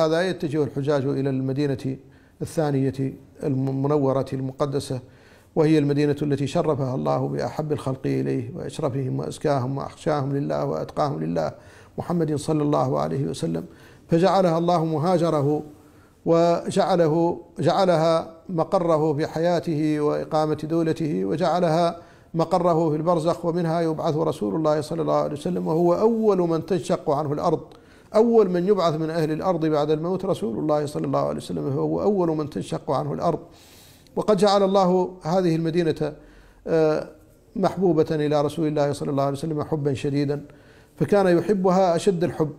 هذا يتجه الحجاج إلى المدينة الثانية المنورة المقدسة وهي المدينة التي شرفها الله بأحب الخلق إليه وأشرفهم وأزكاهم وأخشاهم لله وأتقاهم لله محمد صلى الله عليه وسلم فجعلها الله مهاجره وجعله جعلها مقره في حياته وإقامة دولته وجعلها مقره في البرزخ ومنها يبعث رسول الله صلى الله عليه وسلم وهو أول من تنشق عنه الأرض أول من يبعث من أهل الأرض بعد الموت رسول الله صلى الله عليه وسلم فهو أول من تنشق عنه الأرض وقد جعل الله هذه المدينة آه، محبوبة إلى رسول الله صلى الله عليه وسلم حبا شديدا فكان يحبها أشد الحب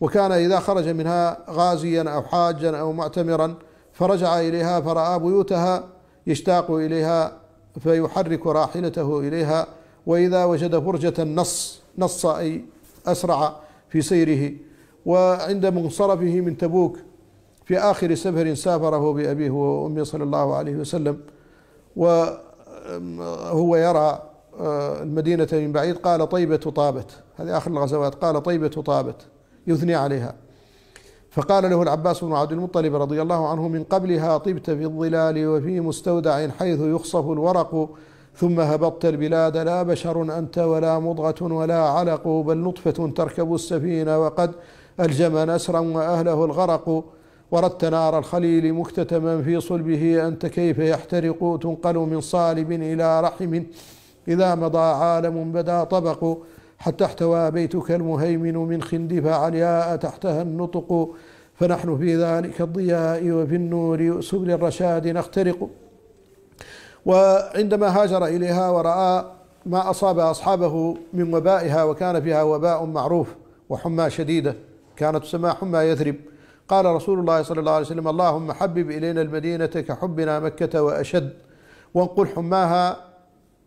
وكان إذا خرج منها غازيا أو حاجا أو معتمرا فرجع إليها فرأى بيوتها يشتاق إليها فيحرك راحلته إليها وإذا وجد فرجة نص نص أي أسرع في سيره وعند منصرفه من تبوك في آخر سفر سافره بأبيه وأمه صلى الله عليه وسلم وهو يرى أه، المدينة من بعيد قال طيبة طابت هذه آخر الغزوات قال طيبة طابت يثني عليها فقال له العباس بن عبد المطلب رضي الله عنه من قبلها طبت في الظلال وفي مستودع حيث يخصف الورق ثم هبطت البلاد لا بشر أنت ولا مضغة ولا علق بل نطفة تركب السفينة وقد ألجم نسرا وأهله الغرق وردت نار الخليل مكتتما في صلبه أنت كيف يحترق تنقل من صالب إلى رحم إذا مضى عالم بدا طبق حتى احتوى بيتك المهيمن من خندف علياء تحتها النطق فنحن في ذلك الضياء وفي النور سبل الرشاد نخترق وعندما هاجر إليها ورأى ما أصاب أصحابه من وبائها وكان فيها وباء معروف وحمى شديده كانت تسمى حمى يثرب قال رسول الله صلى الله عليه وسلم اللهم حبب إلينا المدينة كحبنا مكة وأشد وانقل حماها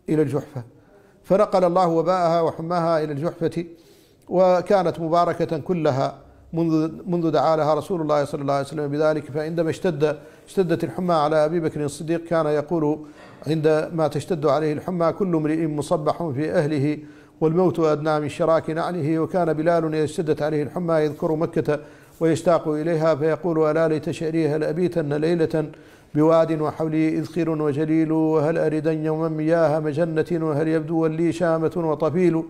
إلى الجحفة فنقل الله وباءها وحماها إلى الجحفة وكانت مباركة كلها منذ منذ دعا لها رسول الله صلى الله عليه وسلم بذلك فعندما اشتد اشتدت الحمى على ابي بكر الصديق كان يقول عندما تشتد عليه الحمى كل امرئ مصبح في اهله والموت أدنى من شراك نعله وكان بلال إذا اشتدت عليه الحمى يذكر مكة ويشتاق إليها فيقول ألا ليت شعري هل أبيتن ليلة بواد وحولي إذخر وجليل وهل أردن يوما مياه مجنة وهل يبدو لي شامة وطفيل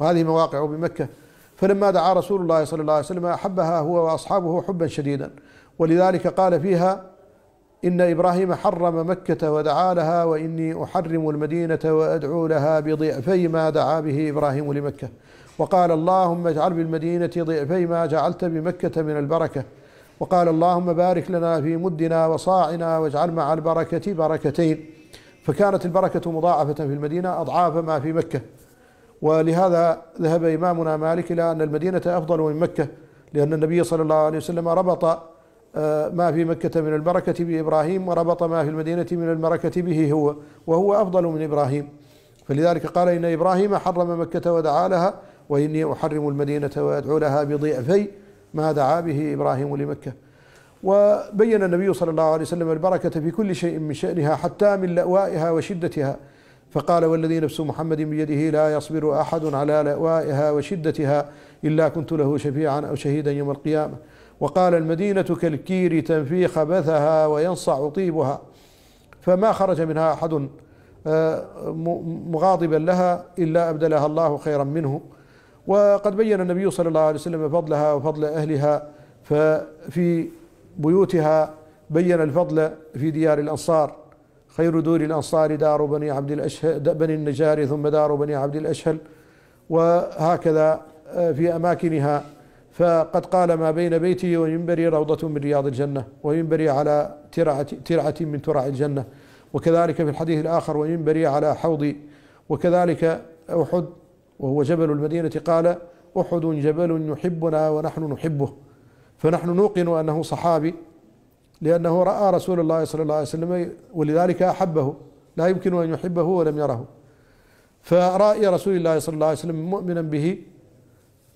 هذه مواقع بمكة فلما دعا رسول الله صلى الله عليه وسلم أحبها هو وأصحابه حبا شديدا ولذلك قال فيها إن إبراهيم حرم مكة ودعا لها وإني أحرم المدينة وأدعو لها بضعفي ما دعا به إبراهيم لمكة وقال اللهم اجعل بالمدينة ضعفي ما جعلت بمكة من البركة وقال اللهم بارك لنا في مدنا وصاعنا واجعل مع البركة بركتين فكانت البركة مضاعفة في المدينة أضعاف ما في مكة ولهذا ذهب إمامنا مالك إلى أن المدينة أفضل من مكة لأن النبي صلى الله عليه وسلم ربط ما في مكة من البركة بإبراهيم وربط ما في المدينة من البركة به هو وهو أفضل من إبراهيم فلذلك قال إن إبراهيم حرم مكة ودعا لها وإني أحرم المدينة وأدعو لها بضعفي ما دعا به إبراهيم لمكة وبين النبي صلى الله عليه وسلم البركة في كل شيء من شأنها حتى من لأوائها وشدتها فقال والذي نفس محمد بيده لا يصبر أحد على لأوائها وشدتها إلا كنت له شفيعا أو شهيدا يوم القيامة وقال المدينة كالكير تنفي خبثها وينصع طيبها فما خرج منها أحد آه، مغاضبا لها إلا أبدلها الله خيرا منه وقد بين النبي صلى الله عليه وسلم فضلها وفضل أهلها ففي بيوتها بين الفضل في ديار الأنصار خير دور الأنصار دار بني عبد الأشهل بني النجار ثم دار بني عبد الأشهل وهكذا آه، في أماكنها فقد قال ما بين بيته ومنبري روضة من رياض الجنة ومنبري على ترعة, ترعة من ترع الجنة وكذلك في الحديث الآخر ومنبري على حوضي وكذلك أحد وهو جبل المدينة قال أحد جبل يحبنا ونحن نحبه فنحن نوقن أنه صحابي لأنه رأى رسول الله صلى الله عليه وسلم ولذلك أحبه لا يمكن أن يحبه ولم يره فرأي رسول الله صلى الله عليه وسلم مؤمنا به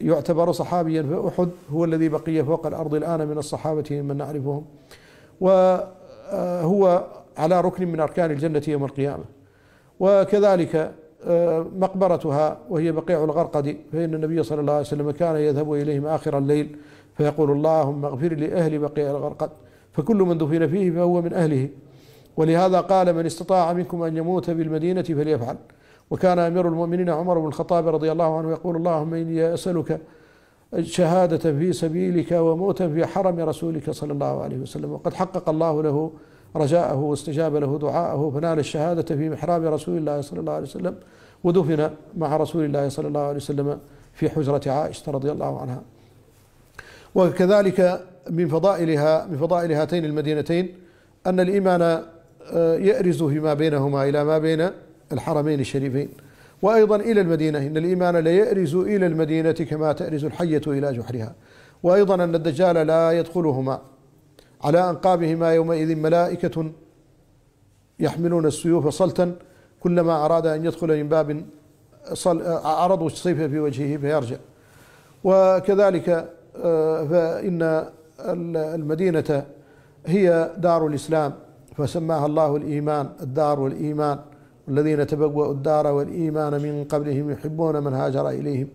يعتبر صحابيا في أحد هو الذي بقي فوق الأرض الآن من الصحابة ممن نعرفهم وهو آه، على ركن من أركان الجنة يوم القيامة وكذلك آه، مقبرتها وهي بقيع الغرقد فإن النبي صلى الله عليه وسلم كان يذهب إليهم آخر الليل فيقول اللهم اغفر لأهل بقيع الغرقد فكل من دفن فيه فهو من أهله ولهذا قال من استطاع منكم أن يموت بالمدينة فليفعل وكان أمير المؤمنين عمر بن الخطاب رضي الله عنه يقول اللهم إني أسألك شهادة في سبيلك وموتا في حرم رسولك صلى الله عليه وسلم وقد حقق الله له رجاءه واستجاب له دعاءه فنال الشهادة في محراب رسول الله صلى الله عليه وسلم ودفن مع رسول الله صلى الله عليه وسلم في حجرة عائشة رضي الله عنها وكذلك من فضائلها من فضائل هاتين المدينتين أن الإيمان آه، يأرز فيما بينهما إلى ما بين الحرمين الشريفين وأيضا إلى المدينة إن الإيمان ليأرز إلى المدينة كما تأرز الحية إلى جحرها وأيضا أن الدجال لا يدخلهما على أنقابهما يومئذ ملائكة يحملون السيوف صلتا كلما أراد أن يدخل من باب صل عرضوا السيف في وجهه فيرجع وكذلك آه، فإن المدينة هي دار الإسلام فسماها الله الإيمان الدار والإيمان الذين تبوأوا الدار والإيمان من قبلهم يحبون من هاجر إليهم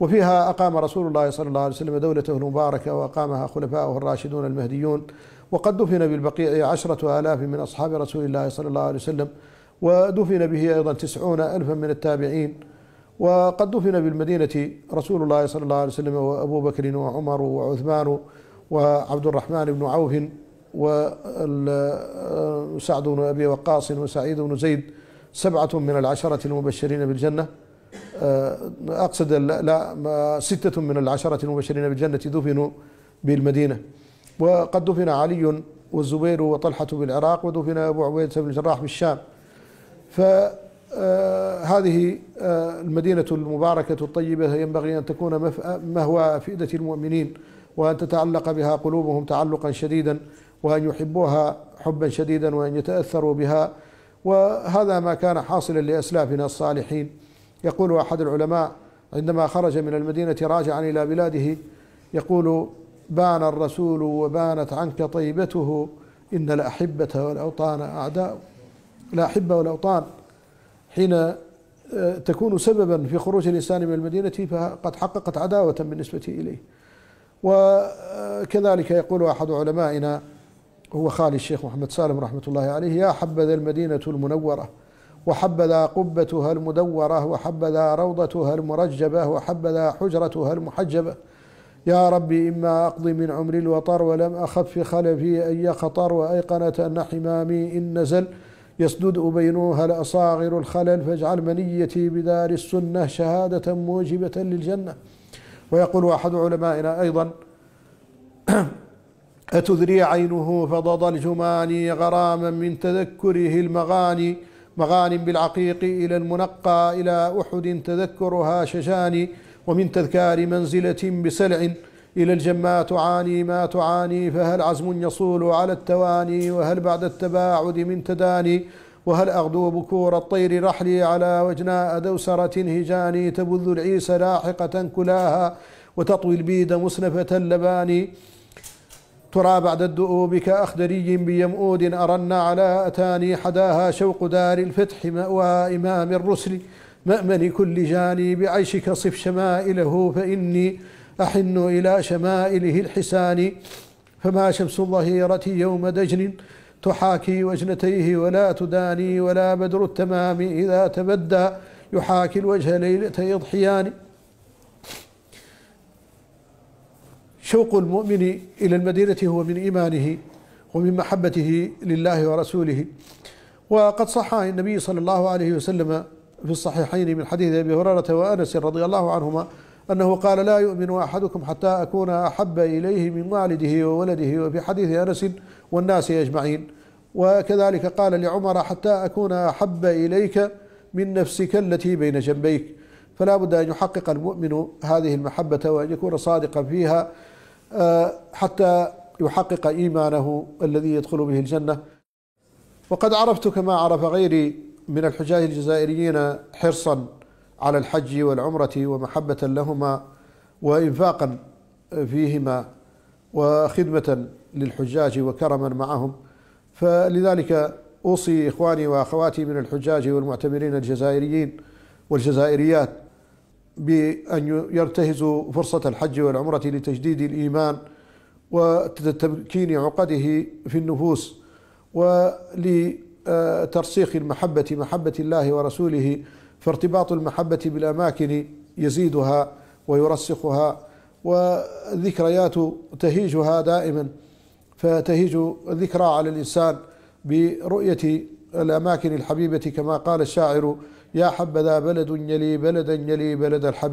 وفيها أقام رسول الله صلى الله عليه وسلم دولته المباركة وأقامها خلفاؤه الراشدون المهديون وقد دفن بالبقيع عشرة آلاف من أصحاب رسول الله صلى الله عليه وسلم ودفن به أيضا تسعون ألفا من التابعين وقد دفن بالمدينة رسول الله صلى الله عليه وسلم وأبو بكر وعمر وعثمان وعبد الرحمن بن عوف وسعد بن أبي وقاص وسعيد بن زيد سبعة من العشرة المبشرين بالجنة آه، أقصد لا ستة من العشرة المبشرين بالجنة دفنوا بالمدينة وقد دفن علي والزبير وطلحة بالعراق ودفن أبو عبيدة بن الجراح بالشام فهذه آه، آه، المدينة المباركة الطيبة ينبغي أن تكون مهوى أفئدة المؤمنين وأن تتعلق بها قلوبهم تعلقا شديدا وأن يحبوها حبا شديدا وأن يتأثروا بها وهذا ما كان حاصلا لأسلافنا الصالحين يقول أحد العلماء عندما خرج من المدينة راجعا إلى بلاده يقول بان الرسول وبانت عنك طيبته إن الأحبة والأوطان أعداء الأحبة والأوطان حين آه، تكون سببا في خروج الإنسان من المدينة فقد حققت عداوة بالنسبة إليه وكذلك يقول أحد علمائنا هو خالي الشيخ محمد سالم رحمة الله عليه يا حبذا المدينة المنورة وحبذا قبتها المدورة وحبذا روضتها المرجبة وحبذا حجرتها المحجبة يا ربي إما أقضي من عمري الوطر ولم أخف في خلفي أي خطر وأيقنت أن حمامي إن نزل يسدد أبينوها الأصاغر الخلل فاجعل منيتي بدار السنة شهادة موجبة للجنة ويقول أحد علمائنا أيضا أتدري عينه فضض الجمان غراما من تذكره المغاني مغان بالعقيق إلى المنقى إلى أحد تذكرها شجاني ومن تذكار منزلة بسلع إلى الجما تعاني ما تعاني فهل عزم يصول على التواني وهل بعد التباعد من تداني وهل أغدو بكور الطير رحلي على وجناء دوسرة هجاني تبذ العيس لاحقة كلاها وتطوي البيد مسنفة اللباني ترى بعد الدؤوب كأخدري بيمؤود أرنا على أتاني حداها شوق دار الفتح مأوى إمام الرسل مأمن كل جاني بعيشك صف شمائله فإني أحن إلى شمائله الحسان فما شمس الظهيرة يوم دجن تحاكي وجنتيه ولا تداني ولا بدر التمام إذا تبدى يحاكي الوجه ليلة يضحياني شوق المؤمن إلى المدينة هو من إيمانه ومن محبته لله ورسوله وقد صح النبي صلى الله عليه وسلم في الصحيحين من حديث أبي هريرة وأنس رضي الله عنهما أنه قال لا يؤمن أحدكم حتى أكون أحب إليه من والده وولده وفي حديث أنس والناس أجمعين وكذلك قال لعمر حتى أكون أحب إليك من نفسك التي بين جنبيك فلا بد أن يحقق المؤمن هذه المحبة وأن يكون صادقا فيها آه، حتى يحقق إيمانه الذي يدخل به الجنة وقد عرفت كما عرف غيري من الحجاج الجزائريين حرصا على الحج والعمرة ومحبة لهما وإنفاقا فيهما وخدمة للحجاج وكرما معهم فلذلك أوصي إخواني وأخواتي من الحجاج والمعتمرين الجزائريين والجزائريات بأن يرتهزوا فرصة الحج والعمرة لتجديد الإيمان وتمكين عقده في النفوس ولترسيخ المحبة محبة الله ورسوله فارتباط المحبة بالأماكن يزيدها ويرسخها والذكريات تهيجها دائما فتهيج الذكرى على الإنسان برؤية الأماكن الحبيبة كما قال الشاعر يا حبذا بلد يلي بلدا يلي بلد الحبيب